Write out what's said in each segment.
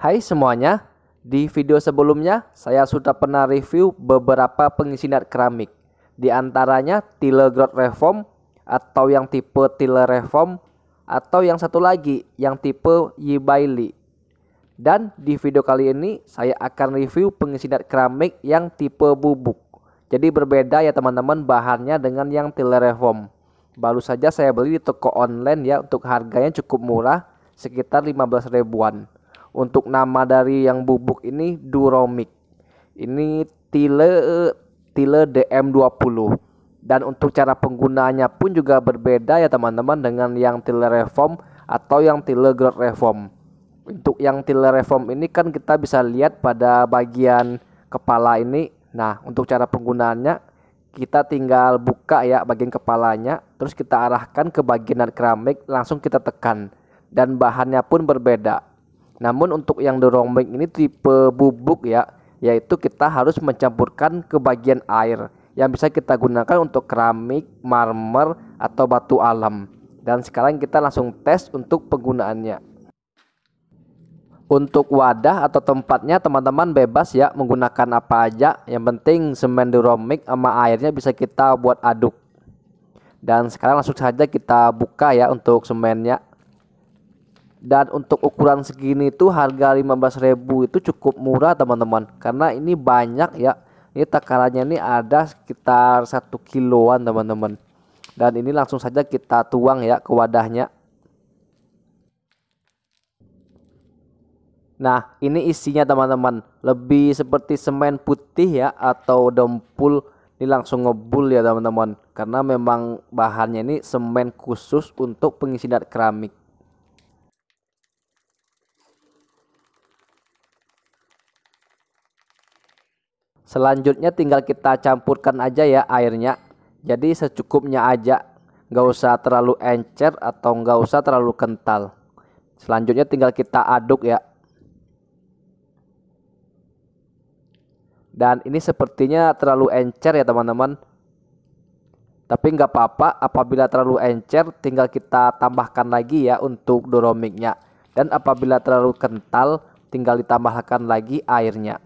Hai semuanya, di video sebelumnya saya sudah pernah review beberapa pengisi pengisinat keramik. Di antaranya tile grot reform atau yang tipe tile reform atau yang satu lagi yang tipe Yibaili. Dan di video kali ini saya akan review pengisi pengisinat keramik yang tipe bubuk. Jadi berbeda ya teman-teman bahannya dengan yang tile reform. Baru saja saya beli di toko online ya untuk harganya cukup murah sekitar 15 ribuan untuk nama dari yang bubuk ini Duromic. Ini Tile Tile DM20. Dan untuk cara penggunaannya pun juga berbeda ya teman-teman dengan yang Tile Reform atau yang Tile Growth Reform. Untuk yang Tile Reform ini kan kita bisa lihat pada bagian kepala ini. Nah, untuk cara penggunaannya kita tinggal buka ya bagian kepalanya, terus kita arahkan ke bagian keramik, langsung kita tekan dan bahannya pun berbeda. Namun untuk yang dorong ini tipe bubuk ya, yaitu kita harus mencampurkan ke bagian air yang bisa kita gunakan untuk keramik, marmer, atau batu alam. Dan sekarang kita langsung tes untuk penggunaannya. Untuk wadah atau tempatnya teman-teman bebas ya menggunakan apa aja. Yang penting semen duromik sama airnya bisa kita buat aduk. Dan sekarang langsung saja kita buka ya untuk semennya dan untuk ukuran segini itu harga 15.000 itu cukup murah teman-teman karena ini banyak ya ini takarannya ini ada sekitar satu kiloan teman-teman dan ini langsung saja kita tuang ya ke wadahnya nah ini isinya teman-teman lebih seperti semen putih ya atau dempul ini langsung ngebul ya teman-teman karena memang bahannya ini semen khusus untuk pengisi dat keramik Selanjutnya tinggal kita campurkan aja ya airnya. Jadi secukupnya aja, Gak usah terlalu encer atau gak usah terlalu kental. Selanjutnya tinggal kita aduk ya. Dan ini sepertinya terlalu encer ya teman-teman. Tapi nggak apa-apa, apabila terlalu encer tinggal kita tambahkan lagi ya untuk doromiknya. Dan apabila terlalu kental tinggal ditambahkan lagi airnya.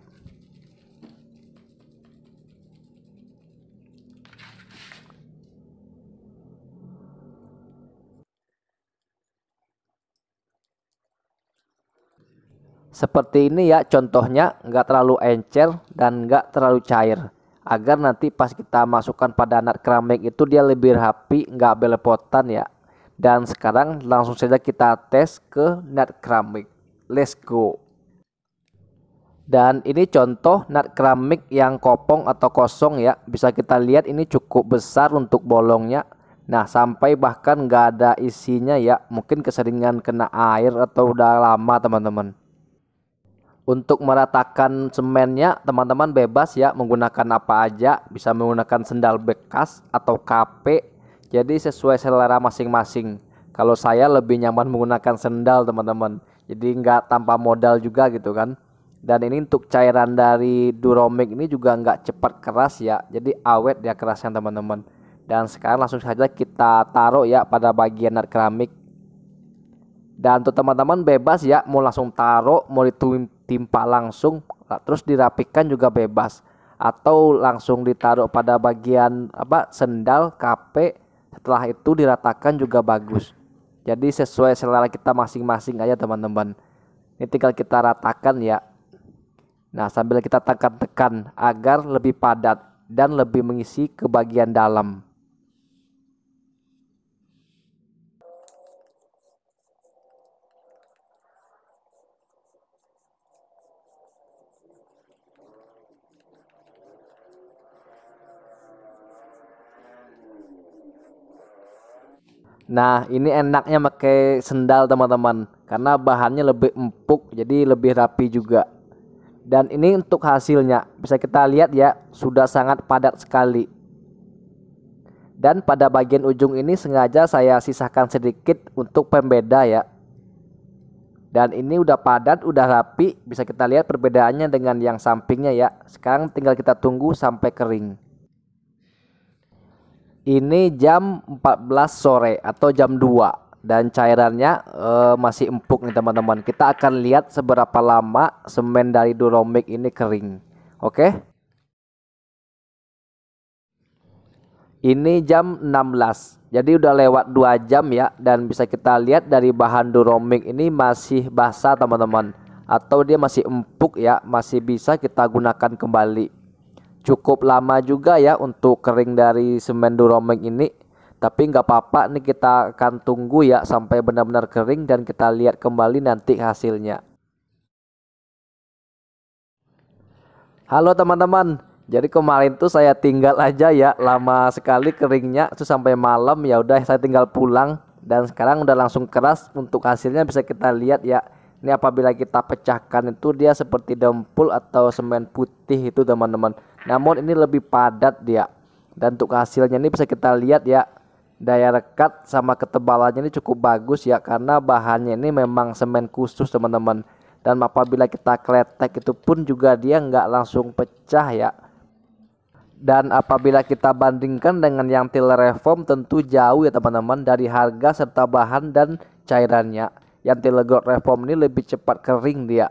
Seperti ini ya contohnya nggak terlalu encer dan nggak terlalu cair agar nanti pas kita masukkan pada anak keramik itu dia lebih rapi nggak belepotan ya dan sekarang langsung saja kita tes ke nut keramik let's go dan ini contoh nut keramik yang kopong atau kosong ya bisa kita lihat ini cukup besar untuk bolongnya nah sampai bahkan nggak ada isinya ya mungkin keseringan kena air atau udah lama teman-teman untuk meratakan semennya, teman-teman bebas ya menggunakan apa aja, bisa menggunakan sendal bekas atau KP. Jadi sesuai selera masing-masing. Kalau saya lebih nyaman menggunakan sendal, teman-teman. Jadi nggak tanpa modal juga gitu kan. Dan ini untuk cairan dari Duromic ini juga nggak cepat keras ya. Jadi awet ya kerasnya teman-teman. Dan sekarang langsung saja kita taruh ya pada bagian keramik dan untuk teman-teman bebas ya mau langsung taruh mau ditumpuk ditimpa langsung terus dirapikan juga bebas atau langsung ditaruh pada bagian apa sendal kape setelah itu diratakan juga bagus jadi sesuai selera kita masing-masing aja teman-teman ini tinggal kita ratakan ya nah sambil kita tekan-tekan agar lebih padat dan lebih mengisi ke bagian dalam Nah, ini enaknya pakai sendal teman-teman karena bahannya lebih empuk jadi lebih rapi juga. Dan ini untuk hasilnya bisa kita lihat ya sudah sangat padat sekali. Dan pada bagian ujung ini sengaja saya sisakan sedikit untuk pembeda ya. Dan ini udah padat, udah rapi, bisa kita lihat perbedaannya dengan yang sampingnya ya. Sekarang tinggal kita tunggu sampai kering ini jam 14 sore atau jam 2 dan cairannya uh, masih empuk nih teman-teman. Kita akan lihat seberapa lama semen dari Duromik ini kering. Oke. Okay? Ini jam 16. Jadi udah lewat 2 jam ya dan bisa kita lihat dari bahan Duromik ini masih basah teman-teman atau dia masih empuk ya, masih bisa kita gunakan kembali cukup lama juga ya untuk kering dari semen duromeng ini tapi nggak apa-apa nih kita akan tunggu ya sampai benar-benar kering dan kita lihat kembali nanti hasilnya halo teman-teman jadi kemarin tuh saya tinggal aja ya lama sekali keringnya tuh sampai malam ya udah saya tinggal pulang dan sekarang udah langsung keras untuk hasilnya bisa kita lihat ya ini apabila kita pecahkan itu dia seperti dempul atau semen putih itu teman-teman namun ini lebih padat dia. Dan untuk hasilnya ini bisa kita lihat ya daya rekat sama ketebalannya ini cukup bagus ya karena bahannya ini memang semen khusus teman-teman dan apabila kita kletek itu pun juga dia nggak langsung pecah ya dan apabila kita bandingkan dengan yang tiller reform tentu jauh ya teman-teman dari harga serta bahan dan cairannya yang tiller reform ini lebih cepat kering dia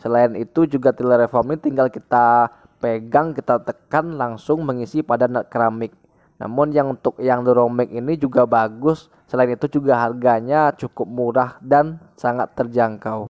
selain itu juga tiller reform ini tinggal kita pegang, kita tekan langsung mengisi pada keramik. Namun yang untuk yang Duromec ini juga bagus, selain itu juga harganya cukup murah dan sangat terjangkau.